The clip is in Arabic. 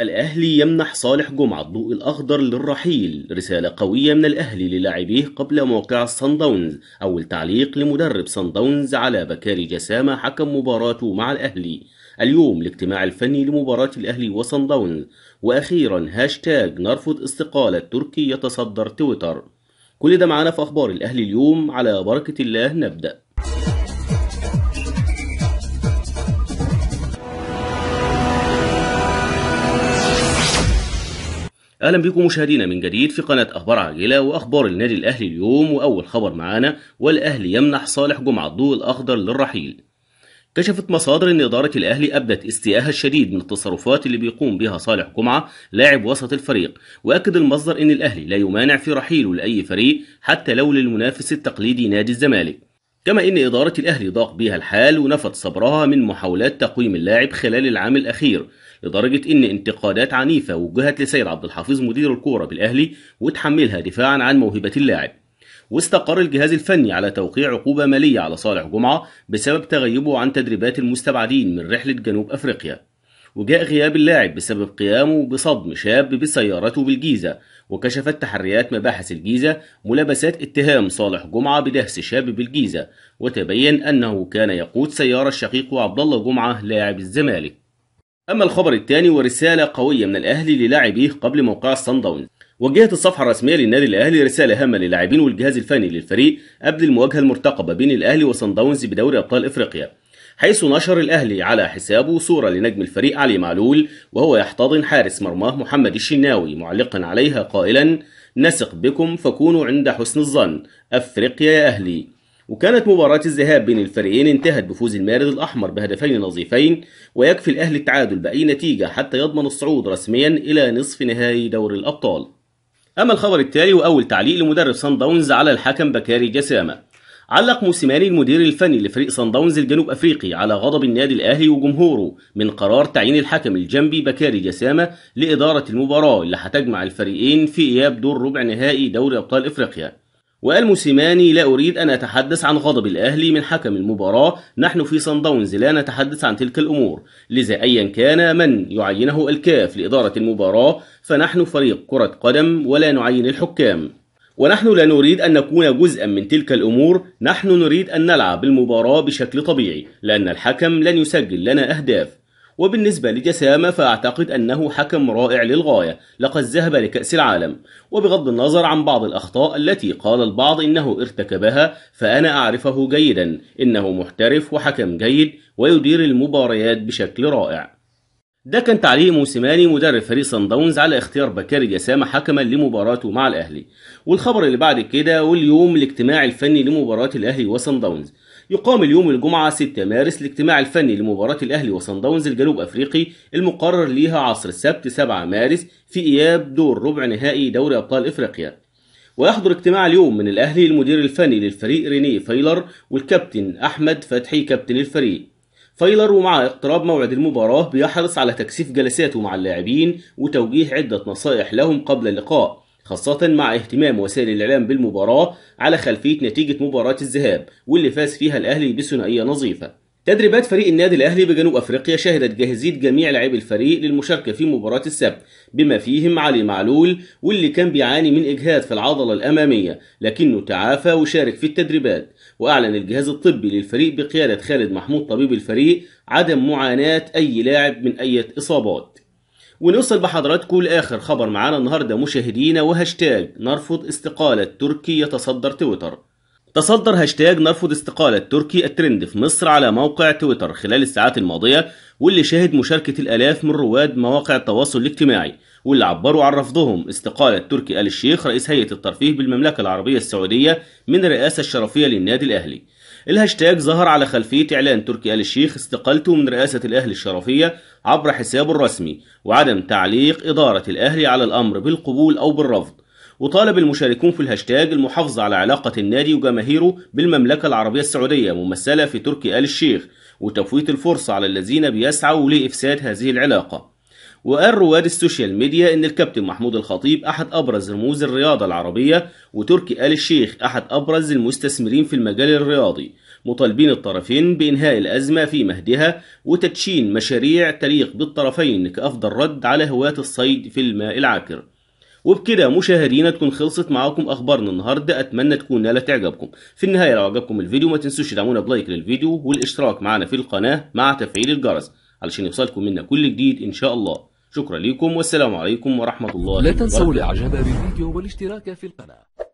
الأهلي يمنح صالح جمعة الضوء الأخضر للرحيل رسالة قوية من الأهلي للاعبيه قبل موقع الصندونز داونز أول تعليق لمدرب صن داونز على بكاري جسامة حكم مباراته مع الأهلي اليوم الاجتماع الفني لمباراة الأهلي وصن داونز وأخيرا هاشتاج نرفض استقالة تركي يتصدر تويتر كل ده معانا في أخبار الأهلي اليوم على بركة الله نبدأ اهلا بكم مشاهدينا من جديد في قناه اخبار عاجله واخبار النادي الاهلي اليوم واول خبر معانا والاهلي يمنح صالح جمعه الضوء الاخضر للرحيل كشفت مصادر ان اداره الاهلي ابدت استياءها الشديد من التصرفات اللي بيقوم بها صالح جمعه لاعب وسط الفريق واكد المصدر ان الاهلي لا يمانع في رحيله لاي فريق حتى لو للمنافس التقليدي نادي الزمالك كما أن إدارة الأهلي ضاق بها الحال ونفت صبرها من محاولات تقويم اللاعب خلال العام الأخير لدرجة أن انتقادات عنيفة وجهت لسيد عبد الحفيظ مدير الكورة بالأهلي وتحملها دفاعا عن موهبة اللاعب واستقر الجهاز الفني على توقيع عقوبة مالية على صالح جمعة بسبب تغيبه عن تدريبات المستبعدين من رحلة جنوب أفريقيا وجاء غياب اللاعب بسبب قيامه بصدم شاب بسيارته بالجيزة وكشفت تحريات مباحث الجيزة ملابسات اتهام صالح جمعة بدهس شاب بالجيزة وتبين أنه كان يقود سيارة الشقيق عبد الله جمعة لاعب الزمالك أما الخبر الثاني ورسالة قوية من الأهلي للاعبيه قبل موقع الصن داونز وجهت الصفحة الرسمية للنادي الأهلي رسالة هامة للاعبين والجهاز الفني للفريق قبل المواجهة المرتقبة بين الأهلي وصن داونز بدوري أبطال إفريقيا حيث نشر الأهلي على حسابه صورة لنجم الفريق علي معلول وهو يحتضن حارس مرماه محمد الشناوي معلقا عليها قائلا نثق بكم فكونوا عند حسن الظن أفريقيا يا أهلي وكانت مباراة الذهاب بين الفريقين انتهت بفوز المارد الأحمر بهدفين نظيفين ويكفي الأهلي التعادل بأي نتيجة حتى يضمن الصعود رسميا إلى نصف نهائي دور الأبطال أما الخبر التالي وأول تعليق لمدرب سان داونز على الحكم بكاري جسامة علق موسيماني المدير الفني لفريق صن داونز الجنوب افريقي على غضب النادي الاهلي وجمهوره من قرار تعيين الحكم الجنبي بكاري جسامه لاداره المباراه اللي هتجمع الفريقين في اياب دور ربع نهائي دوري ابطال افريقيا وقال موسيماني لا أريد أن أتحدث عن غضب الأهلي من حكم المباراة نحن في صن داونز لا نتحدث عن تلك الأمور لذا أيا كان من يعينه الكاف لإدارة المباراة فنحن فريق كرة قدم ولا نعين الحكام ونحن لا نريد أن نكون جزءا من تلك الأمور نحن نريد أن نلعب المباراة بشكل طبيعي لأن الحكم لن يسجل لنا أهداف وبالنسبة لجسامة فأعتقد أنه حكم رائع للغاية لقد ذهب لكأس العالم وبغض النظر عن بعض الأخطاء التي قال البعض إنه ارتكبها فأنا أعرفه جيدا إنه محترف وحكم جيد ويدير المباريات بشكل رائع ده كان تعليق موسيماني مدرب فريق سان داونز على اختيار بكاري جسامة حكما لمباراته مع الأهلي والخبر اللي بعد كده واليوم الاجتماع الفني لمباراة الأهلي وسان داونز يقام اليوم الجمعة 6 مارس الاجتماع الفني لمباراة الأهلي وصن داونز الجنوب أفريقي المقرر ليها عصر السبت 7 مارس في إياب دور ربع نهائي دوري أبطال إفريقيا ويحضر اجتماع اليوم من الأهلي المدير الفني للفريق رينيه فايلر والكابتن أحمد فتحي كابتن الفريق فايلر ومع اقتراب موعد المباراة بيحرص على تكثيف جلساته مع اللاعبين وتوجيه عدة نصائح لهم قبل اللقاء خاصة مع اهتمام وسائل الإعلام بالمباراة على خلفية نتيجة مباراة الذهاب واللي فاز فيها الأهلي بثنائية نظيفة تدريبات فريق النادي الأهلي بجنوب أفريقيا شهدت جاهزية جميع لاعبي الفريق للمشاركة في مباراة السبت بما فيهم علي معلول واللي كان بيعاني من إجهاد في العضلة الأمامية لكنه تعافى وشارك في التدريبات وأعلن الجهاز الطبي للفريق بقيادة خالد محمود طبيب الفريق عدم معاناة أي لاعب من أي إصابات ونوصل بحضراتكم لآخر خبر معانا النهاردة مشاهدينا وهاشتاج نرفض استقالة تركي يتصدر تويتر تصدر هاشتاج نرفض استقالة تركي الترند في مصر على موقع تويتر خلال الساعات الماضية واللي شهد مشاركة الآلاف من رواد مواقع التواصل الاجتماعي واللي عبروا عن رفضهم استقالة تركي آل الشيخ رئيس هيئة الترفيه بالمملكة العربية السعودية من الرئاسة الشرفية للنادي الأهلي الهاشتاج ظهر على خلفية إعلان تركي آل الشيخ استقالته من رئاسة الأهلي الشرفية عبر حسابه الرسمي وعدم تعليق إدارة الأهلي على الأمر بالقبول أو بالرفض وطالب المشاركون في الهاشتاج المحافظة على علاقة النادي وجماهيره بالمملكة العربية السعودية ممثلة في تركي آل الشيخ وتفويت الفرصة على الذين بيسعوا لإفساد هذه العلاقة وقال رواد السوشيال ميديا ان الكابتن محمود الخطيب احد ابرز رموز الرياضه العربيه وتركي ال الشيخ احد ابرز المستثمرين في المجال الرياضي مطالبين الطرفين بانهاء الازمه في مهدها وتدشين مشاريع تليق بالطرفين كافضل رد على هواة الصيد في الماء العاكر وبكده مشاهدينا تكون خلصت معاكم اخبارنا النهارده اتمنى تكون نالت اعجابكم في النهايه لو عجبكم الفيديو ما تنسوش تدعمونا بلايك للفيديو والاشتراك معنا في القناه مع تفعيل الجرس علشان يوصلكم منا كل جديد ان شاء الله شكرا لكم والسلام عليكم ورحمه الله لا تنسوا الاعجاب بالفيديو والاشتراك في القناه